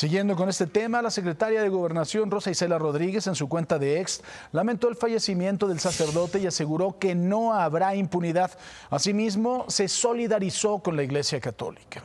Siguiendo con este tema, la secretaria de Gobernación Rosa Isela Rodríguez en su cuenta de ex lamentó el fallecimiento del sacerdote y aseguró que no habrá impunidad. Asimismo, se solidarizó con la Iglesia Católica.